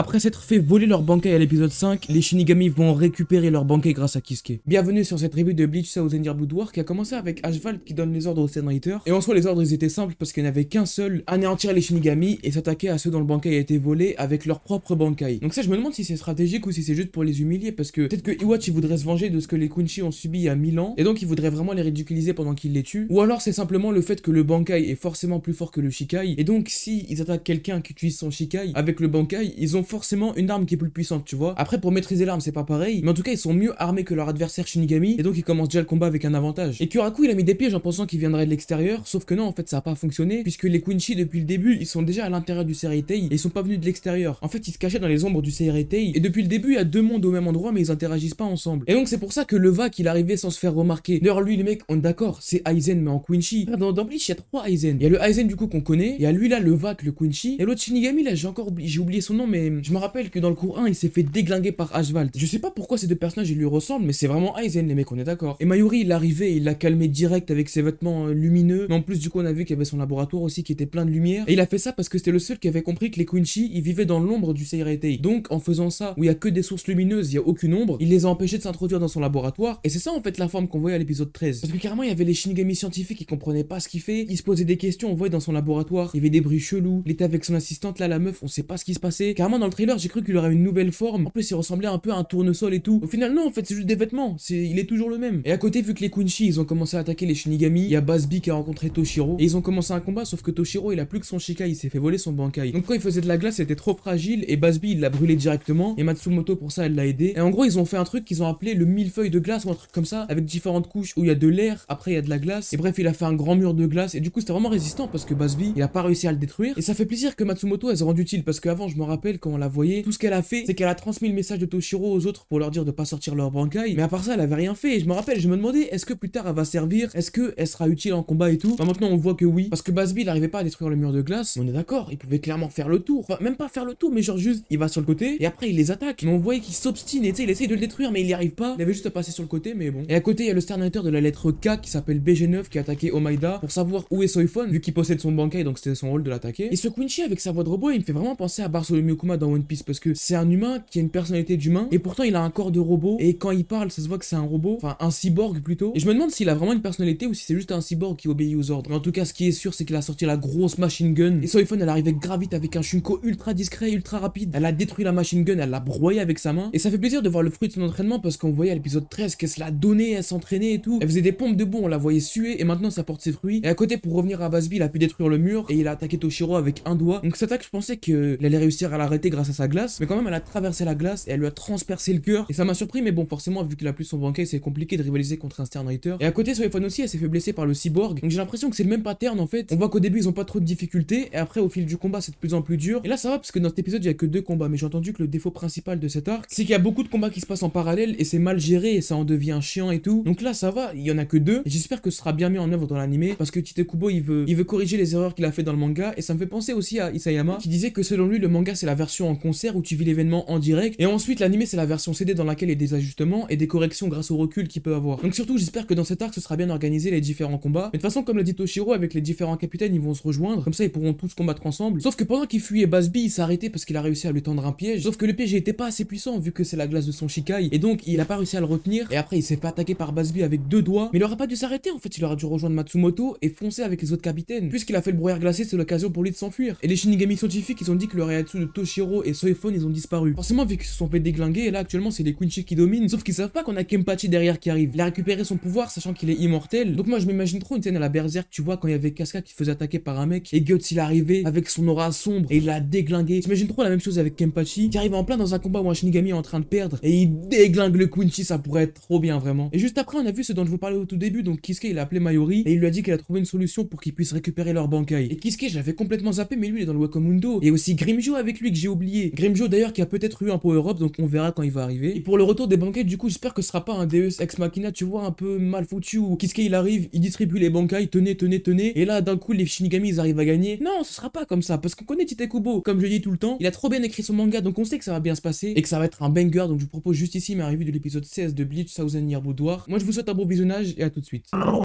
Après s'être fait voler leur bankai à l'épisode 5, les Shinigami vont récupérer leur bankai grâce à Kisuke. Bienvenue sur cette revue de Bleach South Zenir Blood qui a commencé avec Ashvald qui donne les ordres aux Senriter. Et en soi les ordres étaient simples parce qu'il n'y qu'un seul, anéantir les Shinigami et s'attaquer à ceux dont le bankai a été volé avec leur propre bankai. Donc ça je me demande si c'est stratégique ou si c'est juste pour les humilier parce que peut-être que Iwachi voudrait se venger de ce que les Kunchi ont subi il y a 1000 ans et donc il voudrait vraiment les ridiculiser pendant qu'il les tue. Ou alors c'est simplement le fait que le bankai est forcément plus fort que le shikai et donc si ils attaquent quelqu'un qui utilise son shikai avec le bankai ils ont forcément une arme qui est plus puissante, tu vois. Après, pour maîtriser l'arme, c'est pas pareil, mais en tout cas, ils sont mieux armés que leur adversaire Shinigami, et donc ils commencent déjà le combat avec un avantage. Et Kuraku, il a mis des pièges en pensant qu'il viendrait de l'extérieur, sauf que non, en fait, ça a pas fonctionné, puisque les Quincy, depuis le début, ils sont déjà à l'intérieur du Seireitei, et ils sont pas venus de l'extérieur. En fait, ils se cachaient dans les ombres du Seireitei, et depuis le début, il y a deux mondes au même endroit, mais ils interagissent pas ensemble. Et donc, c'est pour ça que le Leva, qu'il arrivait sans se faire remarquer. D'ailleurs, lui, les mecs, on est d'accord, c'est Aizen, mais en Quincy. Dans, dans il y a trois Aizen. Il y a le Aizen, du coup, qu'on connaît, il y a lui là, Leva, le Quincy, et l'autre Shinigami, là, j'ai encore oublié son nom, mais Hmm. je me rappelle que dans le cours 1, il s'est fait déglinguer par Ashvald. Je sais pas pourquoi ces deux personnages ils lui ressemblent, mais c'est vraiment Aizen, les mecs, on est d'accord. Et Mayuri, il arrivait arrivé, il l'a calmé direct avec ses vêtements euh, lumineux. Mais en plus, du coup, on a vu qu'il y avait son laboratoire aussi qui était plein de lumière. Et il a fait ça parce que c'était le seul qui avait compris que les Quincy, ils vivaient dans l'ombre du Seiretei. Donc, en faisant ça, où il y a que des sources lumineuses, il y a aucune ombre, il les a empêchés de s'introduire dans son laboratoire. Et c'est ça, en fait, la forme qu'on voyait à l'épisode 13. Parce que carrément, il y avait les Shinigami scientifiques qui comprenaient pas ce qu'il fait. Ils se posaient des questions, on voyait dans son laboratoire. Il y avait des bruits chelous. Il était avec son assistante, là, la meuf, on sait pas ce qui se passait dans le trailer, j'ai cru qu'il aurait une nouvelle forme. En plus, il ressemblait un peu à un tournesol et tout. Au final, non, en fait, c'est juste des vêtements. il est toujours le même. Et à côté, vu que les Kunchi, ils ont commencé à attaquer les Shinigami, il y a Basbi qui a rencontré Toshiro. Et ils ont commencé un combat, sauf que Toshiro, il a plus que son Shikai, il s'est fait voler son Bankai. Donc quand il faisait de la glace, c'était trop fragile. Et Basbi, il l'a brûlé directement. Et Matsumoto, pour ça, elle l'a aidé. Et en gros, ils ont fait un truc qu'ils ont appelé le millefeuille de glace ou un truc comme ça, avec différentes couches où il y a de l'air, après il y a de la glace. Et bref, il a fait un grand mur de glace. Et du coup, c'était vraiment résistant parce que Basbi, il a pas réussi à le détruire. Et ça fait plaisir que Matsumoto, elle se rend utile parce qu'avant, je me rappelle quand on la voyait. Tout ce qu'elle a fait, c'est qu'elle a transmis le message de Toshiro aux autres pour leur dire de pas sortir leur bancaille. Mais à part ça, elle avait rien fait. Et je me rappelle, je me demandais, est-ce que plus tard elle va servir Est-ce que elle sera utile en combat et tout Bah maintenant on voit que oui. Parce que Basby, il n'arrivait pas à détruire le mur de glace. On est d'accord, il pouvait clairement faire le tour. Enfin, même pas faire le tour, mais genre juste, il va sur le côté et après il les attaque. Mais on voyait qu'il s'obstine et tu sais, il essaye de le détruire, mais il n'y arrive pas. Il avait juste à passer sur le côté, mais bon. Et à côté, il y a le sternateur de la lettre K qui s'appelle BG9 qui a attaqué Omaida pour savoir où est Soifon, vu qu'il possède son bankai, donc c'était son rôle de l'attaquer. Et ce Quincy avec sa voix de il me fait vraiment penser à Bartholomew dans One Piece parce que c'est un humain qui a une personnalité d'humain et pourtant il a un corps de robot et quand il parle, ça se voit que c'est un robot, enfin un cyborg plutôt. Et je me demande s'il a vraiment une personnalité ou si c'est juste un cyborg qui obéit aux ordres. en tout cas, ce qui est sûr, c'est qu'il a sorti la grosse machine gun et son iPhone elle arrivait gravite avec un Shunko ultra discret, ultra rapide. Elle a détruit la machine gun, elle l'a broyé avec sa main et ça fait plaisir de voir le fruit de son entraînement parce qu'on voyait à l'épisode 13 qu'elle se la donnait, elle s'entraînait et tout. Elle faisait des pompes de bon, on la voyait suer et maintenant ça porte ses fruits. Et à côté, pour revenir à Basby, il a pu détruire le mur et il a attaqué Toshiro avec un doigt. Donc cette attaque, je pensais qu'il allait réussir à l'arrêter grâce à sa glace, mais quand même elle a traversé la glace et elle lui a transpercé le cœur. Et ça m'a surpris, mais bon, forcément, vu qu'il a plus son banquet, c'est compliqué de rivaliser contre un Stern Et à côté, sur iPhone aussi, elle s'est fait blesser par le cyborg. Donc j'ai l'impression que c'est le même pattern en fait. On voit qu'au début, ils ont pas trop de difficultés, et après, au fil du combat, c'est de plus en plus dur. Et là, ça va parce que dans cet épisode, il y a que deux combats, mais j'ai entendu que le défaut principal de cet arc, c'est qu'il y a beaucoup de combats qui se passent en parallèle et c'est mal géré et ça en devient chiant et tout. Donc là, ça va, il y en a que deux. J'espère que ce sera bien mis en œuvre dans l'animé parce que Kubo il veut, il veut corriger les erreurs qu'il a fait dans le manga et ça me fait penser aussi à Isayama qui disait que selon lui, le manga c'est la version en concert où tu vis l'événement en direct. Et ensuite, l'anime c'est la version CD dans laquelle il y a des ajustements et des corrections grâce au recul qu'il peut avoir. Donc surtout, j'espère que dans cet arc, ce sera bien organisé les différents combats. Mais de toute façon, comme l'a dit Toshiro, avec les différents capitaines, ils vont se rejoindre. Comme ça, ils pourront tous combattre ensemble. Sauf que pendant qu'il fuyait Basbi il s'est arrêté parce qu'il a réussi à lui tendre un piège. Sauf que le piège n'était pas assez puissant vu que c'est la glace de son Shikai. Et donc, il a pas réussi à le retenir. Et après, il s'est fait attaquer par Basbi avec deux doigts. Mais il aurait pas dû s'arrêter en fait. Il aurait dû rejoindre Matsumoto et foncer avec les autres capitaines. Puisqu'il a fait le brouillard glacé, c'est l'occasion pour lui de s'enfuir. Et les Shinigami scientifiques, ils ont dit que le Reiatsu de Toshiro et soyphone ils ont disparu. Forcément, vu qu'ils se sont fait déglinguer, et là actuellement c'est les Quincy qui dominent, sauf qu'ils savent pas qu'on a Kempachi derrière qui arrive. Il a récupéré son pouvoir, sachant qu'il est immortel. Donc moi je m'imagine trop une scène à la Berserk, tu vois, quand il y avait Casca qui faisait attaquer par un mec, et Guts il arrivait avec son aura sombre, et il l'a déglingué. J'imagine trop la même chose avec Kempachi. qui arrive en plein dans un combat où un Shinigami est en train de perdre, et il déglingue le Quincy, ça pourrait être trop bien vraiment. Et juste après, on a vu ce dont je vous parlais au tout début, donc Kisuke il a appelé Mayori, et il lui a dit qu'il a trouvé une solution pour qu'il puisse récupérer leur Bankai. Et Kisuke, j'avais complètement zappé, mais lui il est dans le Wakamundo, et aussi Grimjo avec lui que j'ai Grimjo d'ailleurs qui a peut-être eu un pro Europe donc on verra quand il va arriver. Et pour le retour des banquets du coup, j'espère que ce sera pas un Deus Ex Machina, tu vois, un peu mal foutu qu'est ce qu'il arrive, il distribue les il tenez, tenez, tenez, et là d'un coup les Shinigami ils arrivent à gagner. Non, ce sera pas comme ça, parce qu'on connaît Titekubo, comme je dis tout le temps, il a trop bien écrit son manga, donc on sait que ça va bien se passer et que ça va être un banger, donc je vous propose juste ici ma revue de l'épisode 16 de Bleach Thousand Year Boudoir. Moi je vous souhaite un bon visionnage et à tout de suite.